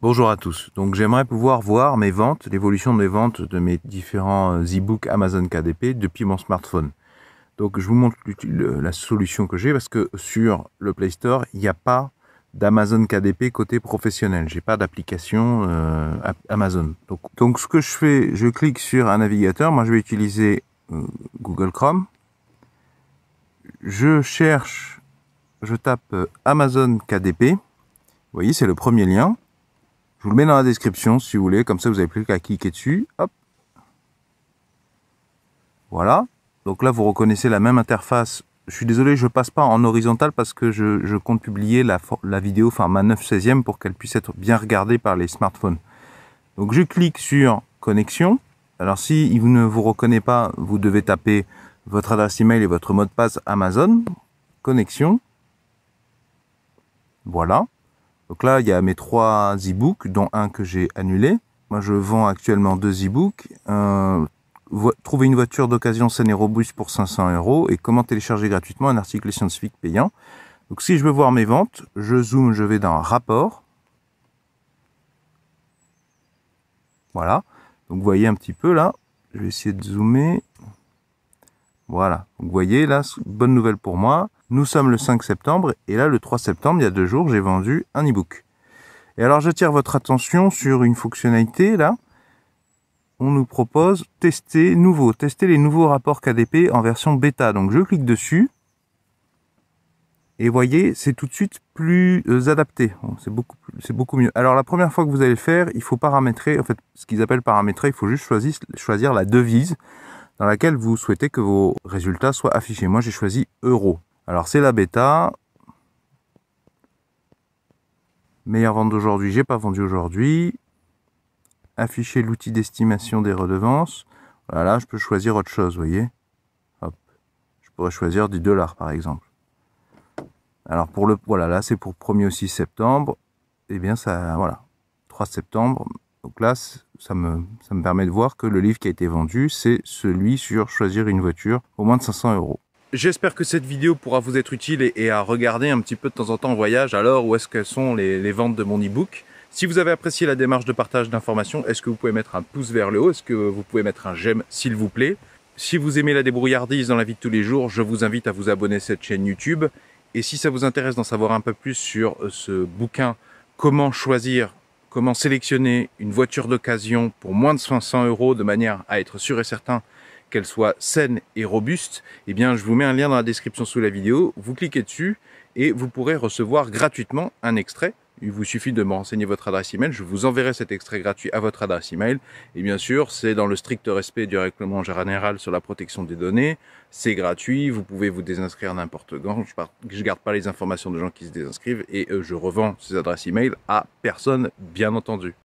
Bonjour à tous. Donc j'aimerais pouvoir voir mes ventes, l'évolution des ventes de mes différents euh, e-books Amazon KDP depuis mon smartphone. Donc je vous montre la solution que j'ai parce que sur le Play Store, il n'y a pas d'Amazon KDP côté professionnel. J'ai pas d'application euh, Amazon. Donc, ce que je fais, je clique sur un navigateur. Moi je vais utiliser euh, Google Chrome. Je cherche, je tape Amazon KDP. Vous voyez, c'est le premier lien. Je vous le mets dans la description si vous voulez, comme ça vous n'avez plus qu'à cliquer dessus. Hop. Voilà. Donc là, vous reconnaissez la même interface. Je suis désolé, je passe pas en horizontal parce que je, compte publier la, la vidéo ma 9 16 e pour qu'elle puisse être bien regardée par les smartphones. Donc je clique sur connexion. Alors si il ne vous reconnaît pas, vous devez taper votre adresse email et votre mot de passe Amazon. Connexion. Voilà. Donc là, il y a mes trois e-books, dont un que j'ai annulé. Moi, je vends actuellement deux e-books. trouver une voiture d'occasion saine et robuste pour 500 euros et comment télécharger gratuitement un article scientifique payant. Donc si je veux voir mes ventes, je zoome, je vais dans rapport. Voilà. Donc vous voyez un petit peu là. Je vais essayer de zoomer. Voilà. vous voyez là, bonne nouvelle pour moi. Nous sommes le 5 septembre et là le 3 septembre, il y a deux jours, j'ai vendu un e-book. Et alors j'attire votre attention sur une fonctionnalité là. On nous propose tester nouveau, tester les nouveaux rapports KDP en version bêta. Donc je clique dessus. Et voyez, c'est tout de suite plus euh, adapté. C'est beaucoup, c'est beaucoup mieux. Alors la première fois que vous allez le faire, il faut paramétrer, en fait, ce qu'ils appellent paramétrer, il faut juste choisir, choisir la devise dans laquelle vous souhaitez que vos résultats soient affichés. Moi, j'ai choisi euro. Alors c'est la bêta. Meilleure vente d'aujourd'hui, j'ai pas vendu aujourd'hui. Afficher l'outil d'estimation des redevances. Voilà, là, je peux choisir autre chose, vous voyez. Hop. Je pourrais choisir du dollar par exemple. Alors pour le voilà, là c'est pour 1er au 6 septembre. Et eh bien ça voilà, 3 septembre. Donc là, ça me, ça me permet de voir que le livre qui a été vendu, c'est celui sur choisir une voiture au moins de 500 euros. J'espère que cette vidéo pourra vous être utile et, à regarder un petit peu de temps en temps en voyage alors où est-ce que sont les, les, ventes de mon e-book. Si vous avez apprécié la démarche de partage d'informations, est-ce que vous pouvez mettre un pouce vers le haut Est-ce que vous pouvez mettre un j'aime s'il vous plaît Si vous aimez la débrouillardise dans la vie de tous les jours, je vous invite à vous abonner à cette chaîne YouTube. Et si ça vous intéresse d'en savoir un peu plus sur euh, ce bouquin « Comment choisir, comment sélectionner une voiture d'occasion pour moins de 500 euros de manière à être sûr et certain » qu'elle soit saine et robuste, eh bien je vous mets un lien dans la description sous la vidéo, vous cliquez dessus et vous pourrez recevoir gratuitement un extrait. Il vous suffit de me renseigner votre adresse email, je vous enverrai cet extrait gratuit à votre adresse email. Et bien sûr, c'est dans le strict respect du règlement général sur la protection des données. C'est gratuit, vous pouvez vous désinscrire n'importe quand. Je ne garde pas les informations de gens qui se désinscrivent et euh, je revends ces adresses email à personne, bien entendu.